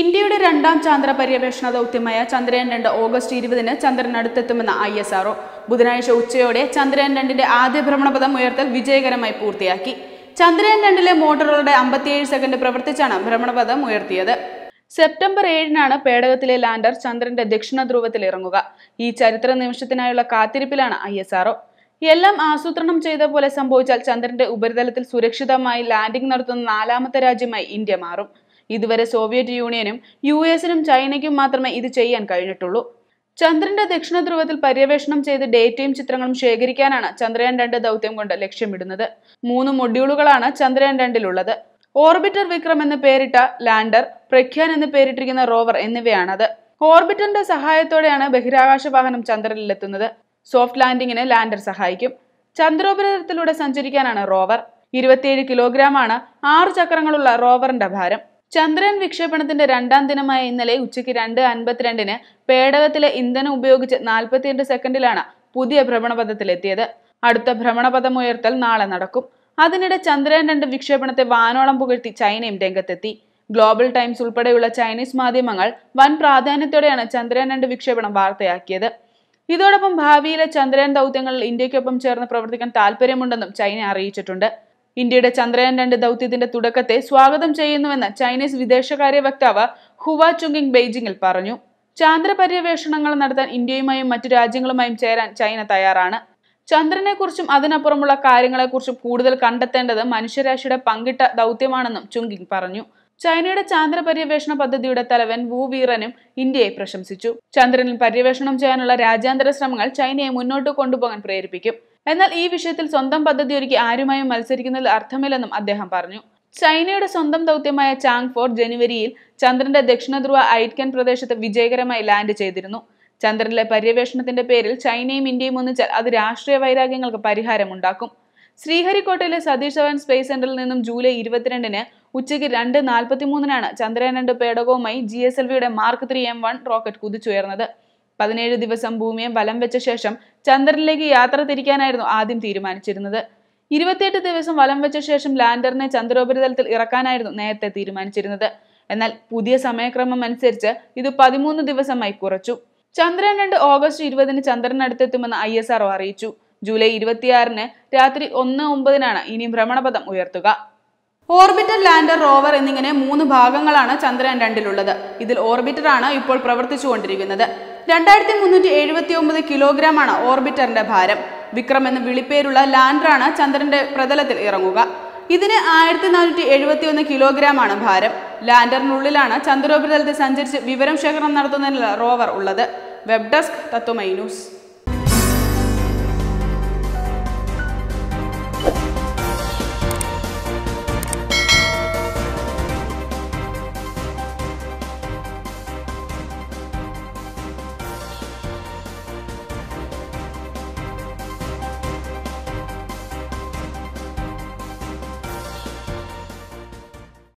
ഇന്ത്യയുടെ രണ്ടാം ചാന്ദ്ര പര്യവേഷണ ദൗത്യമായ ചന്ദ്രയാൻ രണ്ട് ഓഗസ്റ്റ് ഇരുപതിന് ചന്ദ്രനടുത്തെത്തുമെന്ന് ഐ എസ് ആർഒ ബുധനാഴ്ച ഉച്ചയോടെ ചന്ദ്രയാൻ രണ്ടിന്റെ ആദ്യ ഭ്രമണപഥം ഉയർത്തൽ വിജയകരമായി പൂർത്തിയാക്കി ചന്ദ്രയാൻ രണ്ടിലെ മോട്ടോറുകളുടെ അമ്പത്തിയേഴ് സെക്കൻഡ് പ്രവർത്തിച്ചാണ് ഭ്രമണപഥം ഉയർത്തിയത് സെപ്റ്റംബർ ഏഴിനാണ് പേടകത്തിലെ ലാൻഡർ ചന്ദ്രന്റെ ദക്ഷിണ ധ്രുവത്തിൽ ഇറങ്ങുക ഈ ചരിത്ര നിമിഷത്തിനായുള്ള കാത്തിരിപ്പിലാണ് ഐ എസ് ആർഒ എല്ലാം ആസൂത്രണം ചെയ്ത പോലെ സംഭവിച്ചാൽ ചന്ദ്രന്റെ ഉപരിതലത്തിൽ സുരക്ഷിതമായി ലാൻഡിംഗ് നടത്തുന്ന നാലാമത്തെ രാജ്യമായി ഇന്ത്യ മാറും ഇതുവരെ സോവിയറ്റ് യൂണിയനും യു എസിനും ചൈനയ്ക്കും മാത്രമേ ഇത് ചെയ്യാൻ കഴിഞ്ഞിട്ടുള്ളൂ ചന്ദ്രന്റെ ദക്ഷിണ ധ്രുവത്തിൽ പര്യവേഷണം ചെയ്ത് ഡേറ്റയും ചിത്രങ്ങളും ശേഖരിക്കാനാണ് ചന്ദ്രയാൻ രണ്ട് ദൗത്യം കൊണ്ട് ലക്ഷ്യമിടുന്നത് മൂന്ന് മൊഡ്യൂളുകളാണ് ചന്ദ്രയാൻ രണ്ടിലുള്ളത് ഓർബിറ്റർ വിക്രം എന്ന് പേരിട്ട ലാൻഡർ പ്രഖ്യാൻ എന്ന് പേരിട്ടിരിക്കുന്ന റോവർ എന്നിവയാണത് ഓർബിറ്ററിന്റെ സഹായത്തോടെയാണ് ബഹിരാകാശ വാഹനം ചന്ദ്രനിലെത്തുന്നത് സോഫ്റ്റ് ലാൻഡിങ്ങിന് ലാൻഡർ സഹായിക്കും ചന്ദ്രോപരിതലത്തിലൂടെ സഞ്ചരിക്കാനാണ് റോവർ ഇരുപത്തിയേഴ് കിലോഗ്രാമാണ് ആറ് ചക്രങ്ങളുള്ള റോവറിന്റെ ഭാരം ചന്ദ്രൻ വിക്ഷേപണത്തിന്റെ രണ്ടാം ദിനമായ ഇന്നലെ ഉച്ചയ്ക്ക് രണ്ട് അൻപത്തിരണ്ടിന് പേടകത്തിലെ ഇന്ധനം ഉപയോഗിച്ച് നാൽപ്പത്തിയെട്ട് സെക്കൻഡിലാണ് പുതിയ ഭ്രമണപഥത്തിലെത്തിയത് അടുത്ത ഭ്രമണപഥമുയർത്തൽ നാളെ നടക്കും അതിനിടെ ചന്ദ്രയാൻ രണ്ട് വിക്ഷേപണത്തെ വാനോളം പുകഴ്ത്തി ചൈനയും രംഗത്തെത്തി ഗ്ലോബൽ ടൈംസ് ഉൾപ്പെടെയുള്ള ചൈനീസ് മാധ്യമങ്ങൾ വൻ പ്രാധാന്യത്തോടെയാണ് ചന്ദ്രയാൻ രണ്ട് വിക്ഷേപണം വാർത്തയാക്കിയത് ഇതോടൊപ്പം ഭാവിയിലെ ചന്ദ്രയാൻ ദൗത്യങ്ങളിൽ ഇന്ത്യയ്ക്കൊപ്പം ചേർന്ന് പ്രവർത്തിക്കാൻ താല്പര്യമുണ്ടെന്നും ചൈന അറിയിച്ചിട്ടുണ്ട് ഇന്ത്യയുടെ ചന്ദ്രയാൻ രണ്ട് ദൗത്യത്തിന്റെ തുടക്കത്തെ സ്വാഗതം ചെയ്യുന്നുവെന്ന് ചൈനീസ് വിദേശകാര്യ വക്താവ് ഹുവ ചുങ്കിങ് ബെയ്ജിംഗിൽ പറഞ്ഞു ചാന്ദ്ര പര്യവേഷണങ്ങൾ നടത്താൻ ഇന്ത്യയുമായും മറ്റു രാജ്യങ്ങളുമായും ചേരാൻ ചൈന തയ്യാറാണ് ചന്ദ്രനെക്കുറിച്ചും അതിനപ്പുറമുള്ള കാര്യങ്ങളെക്കുറിച്ചും കൂടുതൽ കണ്ടെത്തേണ്ടത് മനുഷ്യരാശിയുടെ പങ്കിട്ട ദൗത്യമാണെന്നും ചുങ്കിങ് പറഞ്ഞു ചൈനയുടെ ചാന്ദ്ര പര്യവേഷണ പദ്ധതിയുടെ തലവൻ വു വീറനും ഇന്ത്യയെ പ്രശംസിച്ചു ചന്ദ്രനിൽ പര്യവേഷണം ചെയ്യാനുള്ള രാജ്യാന്തര ശ്രമങ്ങൾ ചൈനയെ മുന്നോട്ട് കൊണ്ടുപോകാൻ പ്രേരിപ്പിക്കും എന്നാൽ ഈ വിഷയത്തിൽ സ്വന്തം പദ്ധതി ഒരുക്കി ആരുമായും മത്സരിക്കുന്നതിൽ അർത്ഥമില്ലെന്നും അദ്ദേഹം പറഞ്ഞു ചൈനയുടെ സ്വന്തം ദൗത്യമായ ചാങ് ഫോർ ജനുവരിയിൽ ചന്ദ്രന്റെ ദക്ഷിണ ധ്രുവ ഐറ്റ്കൻ പ്രദേശത്ത് വിജയകരമായി ലാൻഡ് ചെയ്തിരുന്നു ചന്ദ്രനിലെ പര്യവേഷണത്തിന്റെ പേരിൽ ചൈനയും ഇന്ത്യയും ഒന്നിച്ചാൽ അത് രാഷ്ട്രീയ വൈരാഗ്യങ്ങൾക്ക് പരിഹാരമുണ്ടാക്കും ശ്രീഹരിക്കോട്ടയിലെ സതീഷ് ധവൻ സ്പേസ് സെന്ററിൽ നിന്നും ജൂലൈ ഇരുപത്തിരണ്ടിന് ഉച്ചയ്ക്ക് രണ്ട് നാൽപ്പത്തിമൂന്നിനാണ് ചന്ദ്രയാൻ രണ്ട് പേടകവുമായി ജി എസ് എൽ വിയുടെ mark three M one rocket കുതിച്ചുയർന്നത് പതിനേഴ് ദിവസം ഭൂമിയെ വലം വെച്ച ശേഷം ചന്ദ്രനിലേക്ക് യാത്ര തിരിക്കാനായിരുന്നു ആദ്യം തീരുമാനിച്ചിരുന്നത് ഇരുപത്തിയെട്ട് ദിവസം വലം വെച്ച ശേഷം ലാൻഡറിനെ ചന്ദ്രോപരിതലത്തിൽ ഇറക്കാനായിരുന്നു നേരത്തെ തീരുമാനിച്ചിരുന്നത് എന്നാൽ പുതിയ സമയക്രമം അനുസരിച്ച് ഇത് പതിമൂന്ന് ദിവസമായി കുറച്ചു ചന്ദ്രൻ രണ്ട് ഓഗസ്റ്റ് ഇരുപതിന് ചന്ദ്രനടുത്തെത്തുമെന്ന് ഐ എസ് ആർഒ അറിയിച്ചു ജൂലൈ ഇരുപത്തിയാറിന് രാത്രി ഒന്ന് ഒമ്പതിനാണ് ഇനി ഭ്രമണപഥം ഉയർത്തുക ഓർബിറ്റർ ലാൻഡർ റോവർ എന്നിങ്ങനെ മൂന്ന് ഭാഗങ്ങളാണ് ചന്ദ്രൻ രണ്ടിലുള്ളത് ഇതിൽ ഓർബിറ്റർ ആണ് ഇപ്പോൾ പ്രവർത്തിച്ചുകൊണ്ടിരിക്കുന്നത് രണ്ടായിരത്തി മുന്നൂറ്റി എഴുപത്തി ഒമ്പത് കിലോഗ്രാമാണ് ഓർബിറ്ററിന്റെ ഭാരം വിക്രം എന്ന വിളിപ്പേരുള്ള ലാൻഡറാണ് ചന്ദ്രന്റെ പ്രതലത്തിൽ ഇറങ്ങുക ഇതിന് ആയിരത്തി നാനൂറ്റി എഴുപത്തി ഒന്ന് കിലോഗ്രാമാണ് ഭാരം ലാൻഡറിനുള്ളിലാണ് ചന്ദ്രോപരിതലത്തിൽ സഞ്ചരിച്ച് വിവരം ശേഖരണം നടത്തുന്നതിനുള്ള റോവർ ഉള്ളത് വെബ് ഡെസ്ക് തത്വമൈ ന്യൂസ്